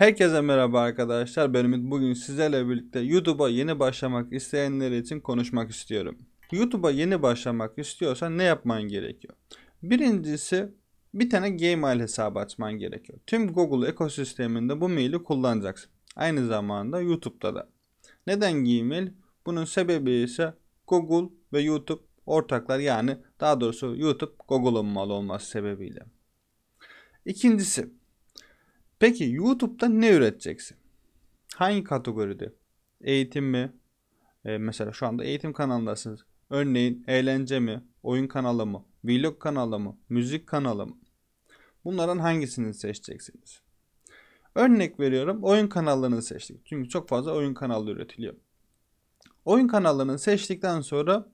Herkese merhaba arkadaşlar. Ben Ümit. Bugün sizlerle birlikte YouTube'a yeni başlamak isteyenler için konuşmak istiyorum. YouTube'a yeni başlamak istiyorsan ne yapman gerekiyor? Birincisi bir tane Gmail hesabı açman gerekiyor. Tüm Google ekosisteminde bu maili kullanacaksın. Aynı zamanda YouTube'da da. Neden Gmail? Bunun sebebi ise Google ve YouTube ortaklar yani daha doğrusu YouTube Google'ın malı olması sebebiyle. İkincisi Peki YouTube'da ne üreteceksin? Hangi kategoride? Eğitim mi? Ee, mesela şu anda eğitim kanalındasınız. Örneğin eğlence mi? Oyun kanalı mı? Vlog kanalı mı? Müzik kanalı mı? Bunların hangisini seçeceksiniz? Örnek veriyorum oyun kanallarını seçtik. Çünkü çok fazla oyun kanalı üretiliyor. Oyun kanallarını seçtikten sonra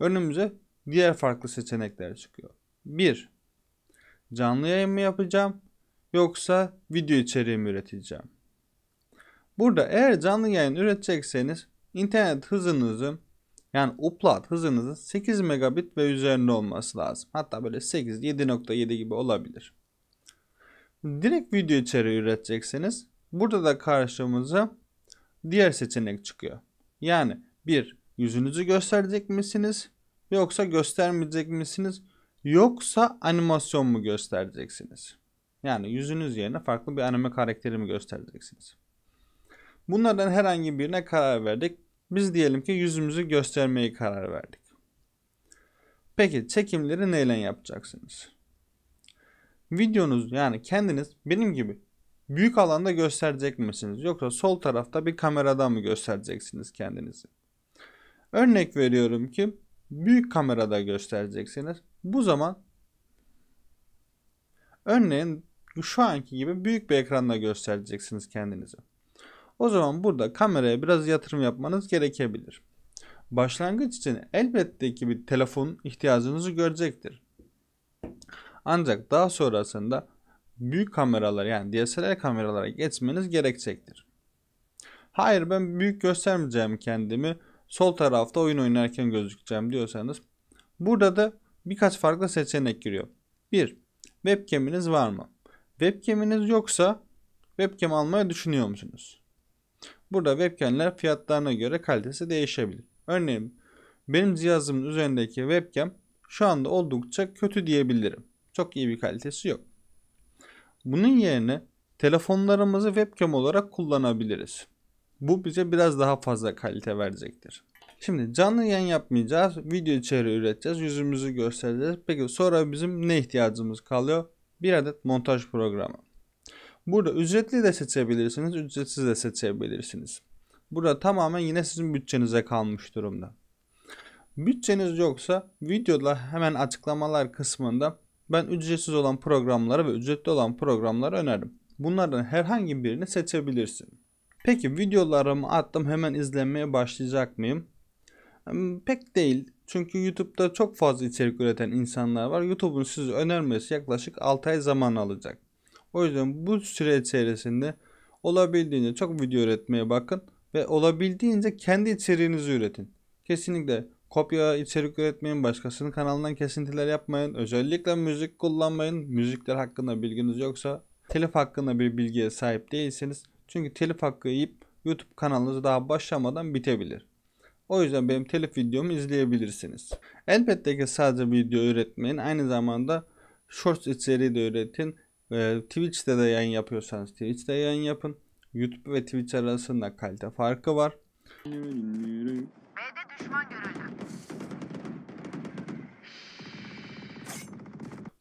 önümüze diğer farklı seçenekler çıkıyor. 1. Canlı yayın mı yapacağım? yoksa video içeriği mi üreteceğim? Burada eğer canlı yayın üretecekseniz internet hızınızı yani upload hızınızın 8 megabit ve üzerinde olması lazım. Hatta böyle 8 7.7 gibi olabilir. Direkt video içeriği üretecekseniz burada da karşımıza diğer seçenek çıkıyor. Yani bir yüzünüzü gösterecek misiniz yoksa göstermeyecek misiniz yoksa animasyon mu göstereceksiniz? Yani yüzünüz yerine farklı bir anime karakteri mi göstereceksiniz? Bunlardan herhangi birine karar verdik. Biz diyelim ki yüzümüzü göstermeye karar verdik. Peki çekimleri neyle yapacaksınız? Videonuz yani kendiniz benim gibi büyük alanda gösterecek misiniz? Yoksa sol tarafta bir kameradan mı göstereceksiniz kendinizi? Örnek veriyorum ki büyük kamerada göstereceksiniz. Bu zaman örneğin şu anki gibi büyük bir ekranda göstereceksiniz kendinizi. O zaman burada kameraya biraz yatırım yapmanız gerekebilir. Başlangıç için elbette ki bir telefon ihtiyacınızı görecektir. Ancak daha sonrasında büyük kameralar yani DSLR kameralara geçmeniz gerekecektir. Hayır ben büyük göstermeyeceğim kendimi. Sol tarafta oyun oynarken gözükeceğim diyorsanız. Burada da birkaç farklı seçenek giriyor. 1. Webcam'iniz var mı? Webcam'iniz yoksa webcam almayı düşünüyor musunuz? Burada webcamler fiyatlarına göre kalitesi değişebilir. Örneğin benim cihazımın üzerindeki webcam şu anda oldukça kötü diyebilirim. Çok iyi bir kalitesi yok. Bunun yerine telefonlarımızı webcam olarak kullanabiliriz. Bu bize biraz daha fazla kalite verecektir. Şimdi canlı yayın yapmayacağız. Video içeriği üreteceğiz. Yüzümüzü göstereceğiz. Peki sonra bizim ne ihtiyacımız kalıyor? Bir adet montaj programı. Burada ücretli de seçebilirsiniz, ücretsiz de seçebilirsiniz. Burada tamamen yine sizin bütçenize kalmış durumda. Bütçeniz yoksa videoda hemen açıklamalar kısmında ben ücretsiz olan programları ve ücretli olan programları öneririm. Bunlardan herhangi birini seçebilirsin. Peki videolarımı attım hemen izlenmeye başlayacak mıyım? Hmm, pek değil. Çünkü YouTube'da çok fazla içerik üreten insanlar var. YouTube'un sizi önermesi yaklaşık 6 ay zaman alacak. O yüzden bu süre içerisinde olabildiğince çok video üretmeye bakın ve olabildiğince kendi içeriğinizi üretin. Kesinlikle kopya içerik üretmeyin, başkasının kanalından kesintiler yapmayın, özellikle müzik kullanmayın. Müzikler hakkında bilginiz yoksa, telif hakkında bir bilgiye sahip değilseniz çünkü telif hakkı yiyip YouTube kanalınızı daha başlamadan bitebilir. O yüzden benim telif videomu izleyebilirsiniz. Elbette ki sadece video üretmeyin. Aynı zamanda Shorts içeriği de üretin. Ee, Twitch'te de yayın yapıyorsanız Twitch'te yayın yapın. YouTube ve Twitch arasında kalite farkı var. B'de düşman görüldü.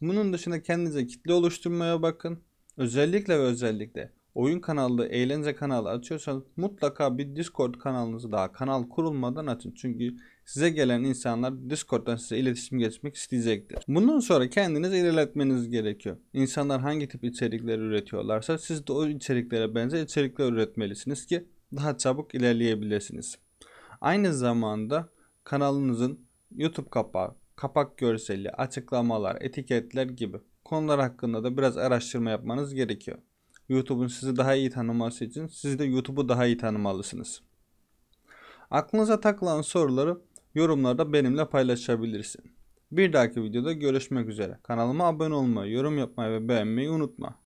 Bunun dışında kendinize kitle oluşturmaya bakın. Özellikle ve özellikle oyun kanalı, eğlence kanalı açıyorsanız mutlaka bir Discord kanalınızı daha kanal kurulmadan açın. Çünkü size gelen insanlar Discord'dan size iletişim geçmek isteyecektir. Bundan sonra kendiniz ilerletmeniz gerekiyor. İnsanlar hangi tip içerikler üretiyorlarsa siz de o içeriklere benzer içerikler üretmelisiniz ki daha çabuk ilerleyebilirsiniz. Aynı zamanda kanalınızın YouTube kapağı, kapak görseli, açıklamalar, etiketler gibi konular hakkında da biraz araştırma yapmanız gerekiyor. YouTube'un sizi daha iyi tanıması için siz de YouTube'u daha iyi tanımalısınız. Aklınıza takılan soruları yorumlarda benimle paylaşabilirsin. Bir dahaki videoda görüşmek üzere. Kanalıma abone olmayı, yorum yapmayı ve beğenmeyi unutma.